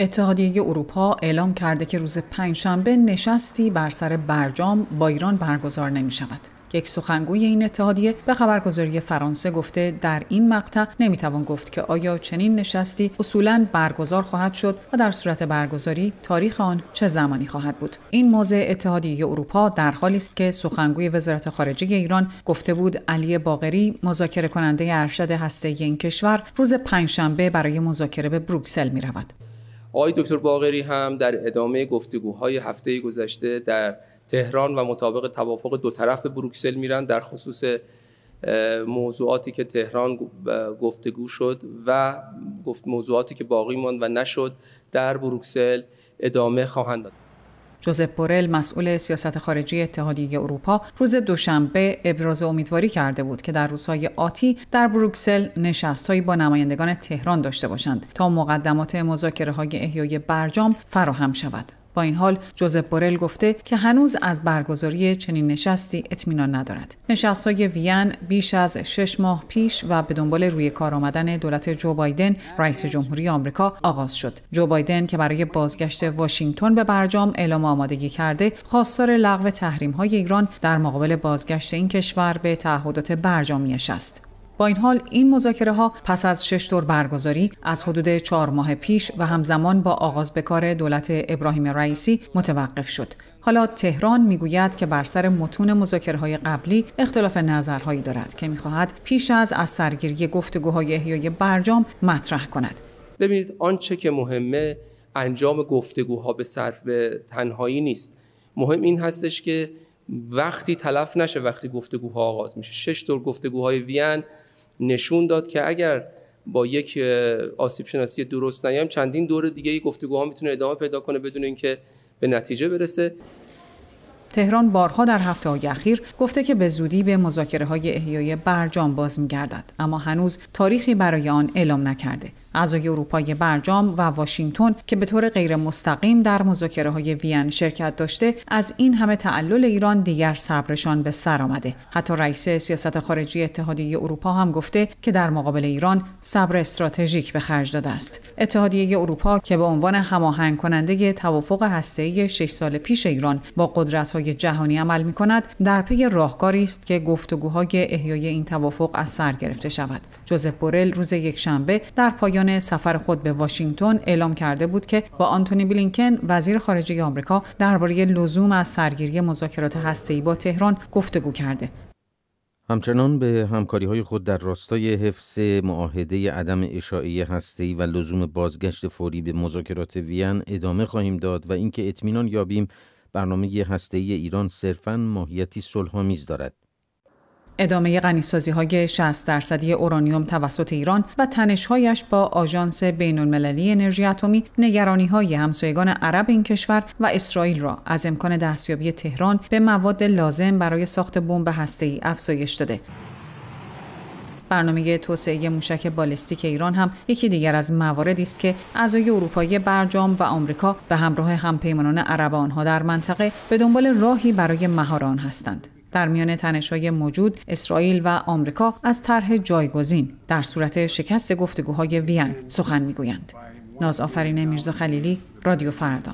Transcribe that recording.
اتحادیه اروپا اعلام کرده که روز پنجشنبه نشستی بر سر برجام با ایران برگزار نمی شود. یک سخنگوی این اتحادیه به خبرگزاری فرانسه گفته در این مقطع نمیتوان گفت که آیا چنین نشستی اصولا برگزار خواهد شد و در صورت برگزاری تاریخ آن چه زمانی خواهد بود این موضع اتحادیه اروپا در حالی است که سخنگوی وزارت خارجه ایران گفته بود علی باقری مذاکره کننده ارشد هسته این کشور روز پنجشنبه برای مذاکره به بروکسل می رود. آقای دکتر باغری هم در ادامه گفتگوهای هفته گذشته در تهران و مطابق توافق دو طرف بروکسل میرن در خصوص موضوعاتی که تهران گفتگو شد و گفت موضوعاتی که باقی ماند و نشد در بروکسل ادامه خواهند داد جوزپ بورل مسئول سیاست خارجی اتحادیه اروپا روز دوشنبه ابراز امیدواری کرده بود که در روزهای آتی در بروکسل نشستهایی با نمایندگان تهران داشته باشند تا مقدمات مذاکره های احیای برجام فراهم شود این حال جوزپ بورل گفته که هنوز از برگزاری چنین نشستی اطمینان ندارد های وین بیش از شش ماه پیش و به دنبال روی کار آمدن دولت جو بایدن رئیس جمهوری آمریکا آغاز شد جو بایدن که برای بازگشت واشنگتن به برجام اعلام آمادگی کرده خواستار لغو تحریم های ایران در مقابل بازگشت این کشور به تعهدات برجامیش است با این حال این مذاکره ها پس از شش دور برگزاری از حدود چهار ماه پیش و همزمان با آغاز به کار دولت ابراهیم رئیسی متوقف شد حالا تهران میگوید که بر سر متون های قبلی اختلاف نظرهایی دارد که میخواهد پیش از از سرگیری گفتگوهای احیای برجام مطرح کند ببینید آنچه که مهمه انجام گفتگوها به صرف تنهایی نیست مهم این هستش که وقتی تلف نشه وقتی گفتگوها آغاز میشه شش دور گفتگوهای وین نشون داد که اگر با یک آسیب شناسی درست نیایم چندین دور دیگه گفتگوها میتونه ادامه پیدا کنه بدون اینکه به نتیجه برسه تهران بارها در هفته های اخیر گفته که به زودی به مذاکره های احیای برجام باز میگردد اما هنوز تاریخی برای آن اعلام نکرده اعضای اروپای برجام و واشنگتن که به طور غیر مستقیم در مذاکره های وین شرکت داشته از این همه تعلل ایران دیگر صبرشان به سر آمده حتی رئیس سیاست خارجی اتحادیه اروپا هم گفته که در مقابل ایران صبر استراتژیک به خرج داده است اتحادیه اروپا که به عنوان هماهنگ کننده توافق هسته‌ای 6 سال پیش ایران با قدرت های جهانی عمل می کند در پی راهکاری است که گفتگوهای احیای این توافق از سر گرفته شود جوزف بورل روز یکشنبه در پایان سفر خود به واشنگتن اعلام کرده بود که با آنتونی بلینکن وزیر خارجه آمریکا درباره لزوم از سرگیری مذاکرات هسته‌ای با تهران گفتگو کرده همچنان به همکاری های خود در راستای حفظ معاهده عدم اشاعی هستی و لزوم بازگشت فوری به مذاکرات وین ادامه خواهیم داد و اینکه اطمینان یابیم برنامه هسته‌ای ایران صرفاً ماهیتی صلحآمیز دارد. ادامه غنیسازی های 60 درصدی اورانیوم توسط ایران و تنشهایش با آژانس بین المللی انرژی اتمی نگرانی های همسایگان عرب این کشور و اسرائیل را از امکان دستیابی تهران به مواد لازم برای ساخت بمب ای افزایش داده. برنامه توسعه موشک بالستیک ایران هم یکی دیگر از مواردی است که اعضای اروپایی برجام و آمریکا به همراه همپیمانان عرب آنها در منطقه به دنبال راهی برای مهار آن هستند در میان تنش‌های موجود اسرائیل و آمریکا از طرح جایگزین در صورت شکست گفتگوهای وین سخن میگویند نازآفرین میرزا خلیلی رادیو فردا